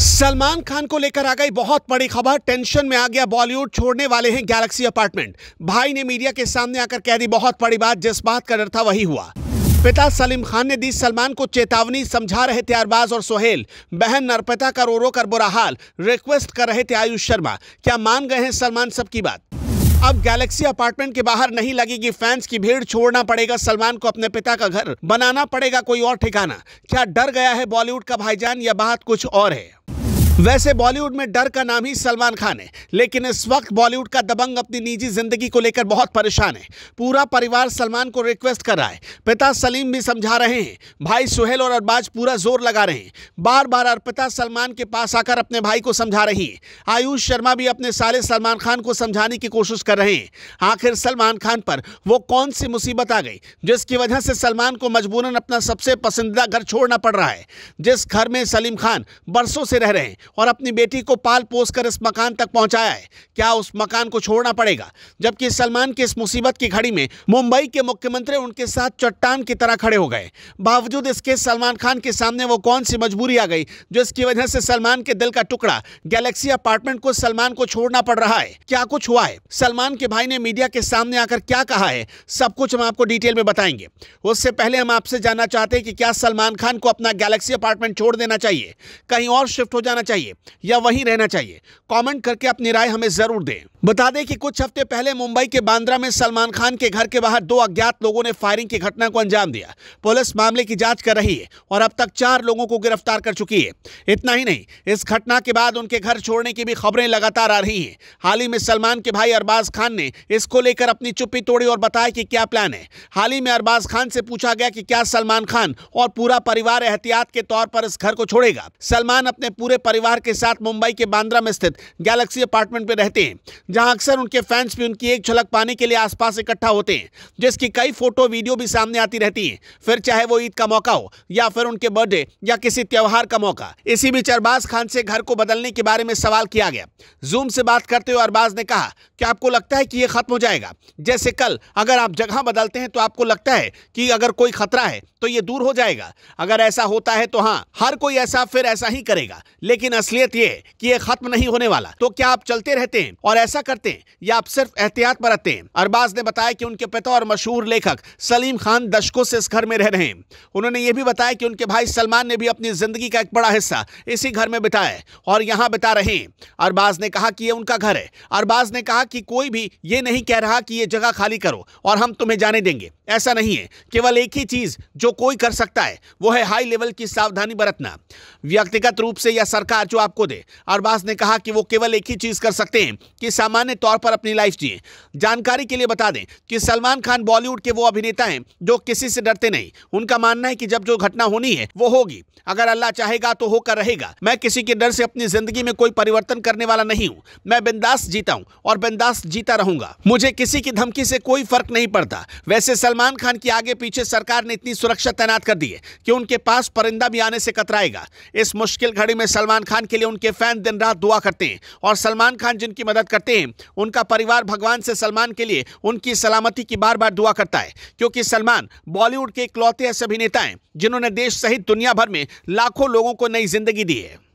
सलमान खान को लेकर आ गई बहुत बड़ी खबर टेंशन में आ गया बॉलीवुड छोड़ने वाले हैं गैलेक्सी अपार्टमेंट भाई ने मीडिया के सामने आकर कह दी बहुत बड़ी बात जिस बात का डर था वही हुआ पिता सलीम खान ने दी सलमान को चेतावनी समझा रहे थे अरबाज और सोहेल बहन नरपिता का रो रो कर बुरा हाल रिक्वेस्ट कर रहे थे आयुष शर्मा क्या मान गए हैं सलमान सबकी बात अब गैलेक्सी अपार्टमेंट के बाहर नहीं लगेगी फैंस की भीड़ छोड़ना पड़ेगा सलमान को अपने पिता का घर बनाना पड़ेगा कोई और ठिकाना क्या डर गया है बॉलीवुड का भाईजान यह बात कुछ और है वैसे बॉलीवुड में डर का नाम ही सलमान खान है लेकिन इस वक्त बॉलीवुड का दबंग अपनी निजी जिंदगी को लेकर बहुत परेशान है पूरा परिवार सलमान को रिक्वेस्ट कर रहा है पिता सलीम भी समझा रहे हैं भाई सुहेल और अरबाज पूरा जोर लगा रहे हैं बार बार अर्पिता सलमान के पास आकर अपने भाई को समझा रही है आयुष शर्मा भी अपने साले सलमान खान को समझाने की कोशिश कर रहे हैं आखिर सलमान खान पर वो कौन सी मुसीबत आ गई जिसकी वजह से सलमान को मजबूरन अपना सबसे पसंदीदा घर छोड़ना पड़ रहा है जिस घर में सलीम खान बरसों से रह रहे हैं और अपनी बेटी को पाल पोस कर इस मकान तक पहुंचाया है क्या उस मकान को छोड़ना पड़ेगा जबकि सलमान की इस मुसीबत की घड़ी में मुंबई के मुख्यमंत्री उनके साथ चट्टान की तरह खड़े हो गए बावजूद इसके सलमान खान के सामने वो कौन सी मजबूरी आ गई जो इसकी वजह से सलमान के दिल का टुकड़ा गैलेक्सी अपार्टमेंट को सलमान को छोड़ना पड़ रहा है क्या कुछ हुआ है सलमान के भाई ने मीडिया के सामने आकर क्या कहा है सब कुछ हम आपको डिटेल में बताएंगे उससे पहले हम आपसे जानना चाहते हैं कि क्या सलमान खान को अपना गैलेक्सी अपार्टमेंट छोड़ देना चाहिए कहीं और शिफ्ट हो जाना चाहिए चाहिए या वहीं रहना चाहिए कमेंट करके अपनी राय हमें जरूर दें बता दें कि कुछ हफ्ते पहले मुंबई के बांद्रा में सलमान खान के घर के बाहर दो अज्ञात लोगों ने फायरिंग की घटना को अंजाम दिया पुलिस मामले की जांच कर रही है और अब तक चार लोगों को गिरफ्तार कर चुकी है इतना ही नहीं इस घटना के बाद उनके घर छोड़ने की भी खबरें लगातार आ रही हैं हाल ही में सलमान के भाई अरबाज खान ने इसको लेकर अपनी चुप्पी तोड़ी और बताया कि क्या प्लान है हाल ही में अरबाज खान से पूछा गया कि क्या सलमान खान और पूरा परिवार एहतियात के तौर पर इस घर को छोड़ेगा सलमान अपने पूरे परिवार परिवार के साथ मुंबई के बांद्रा में स्थित गैलेक्सी अपार्टमेंट में रहते हैं जहां अक्सर उनके फैंस भी उनकी एक झलक पाने के लिए आसपास इकट्ठा होते हैं जिसकी कई फोटो वीडियो भी सामने आती रहती है फिर चाहे वो ईद का मौका हो या फिर उनके बर्थडे या किसी त्यौहार का मौका इसी बीच अरबाज खान से घर को बदलने के बारे में सवाल किया गया जूम से बात करते हुए अरबाज ने कहा कि आपको लगता है कि ये खत्म हो जाएगा जैसे कल अगर आप जगह बदलते हैं तो आपको लगता है कि अगर कोई खतरा है तो ये दूर हो जाएगा अगर ऐसा होता है तो हाँ हर कोई ऐसा फिर ऐसा ही करेगा लेकिन लेकिन असलियत ये कि ये खत्म नहीं होने वाला तो क्या आप चलते रहते हैं और ऐसा करते हैं या आप सिर्फ एहतियात बरतते हैं अरबाज ने बताया कि उनके पिता और मशहूर लेखक सलीम खान दशकों से इस घर में रह रहे हैं उन्होंने ये भी बताया कि उनके भाई सलमान ने भी अपनी जिंदगी का एक बड़ा हिस्सा इसी घर में बिताया और यहाँ बिता रहे हैं अरबाज ने कहा कि ये उनका घर है अरबाज ने कहा कि कोई भी ये नहीं कह रहा कि ये जगह खाली करो और हम तुम्हें जाने देंगे ऐसा नहीं है केवल एक ही चीज जो कोई कर सकता है वो है हाई लेवल की सावधानी बरतना व्यक्तिगत रूप से या सरकार अधिकार जो आपको दे अरबाज ने कहा कि वो केवल एक ही चीज़ कर सकते हैं कि सामान्य तौर पर अपनी लाइफ जिए जानकारी के लिए बता दें कि सलमान खान बॉलीवुड के वो अभिनेता हैं जो किसी से डरते नहीं उनका मानना है कि जब जो घटना होनी है वो होगी अगर अल्लाह चाहेगा तो होकर रहेगा मैं किसी के डर से अपनी जिंदगी में कोई परिवर्तन करने वाला नहीं हूँ मैं बिंदास जीता हूँ और बिंदास जीता रहूंगा मुझे किसी की धमकी से कोई फर्क नहीं पड़ता वैसे सलमान खान की आगे पीछे सरकार ने इतनी सुरक्षा तैनात कर दी है कि उनके पास परिंदा भी आने से कतराएगा इस मुश्किल घड़ी में सलमान खान के लिए उनके फैन दिन रात दुआ करते हैं और सलमान खान जिनकी मदद करते हैं उनका परिवार भगवान से सलमान के लिए उनकी सलामती की बार बार दुआ करता है क्योंकि सलमान बॉलीवुड के इकलौते ऐसे अभिनेता हैं जिन्होंने देश सहित दुनिया भर में लाखों लोगों को नई जिंदगी दी है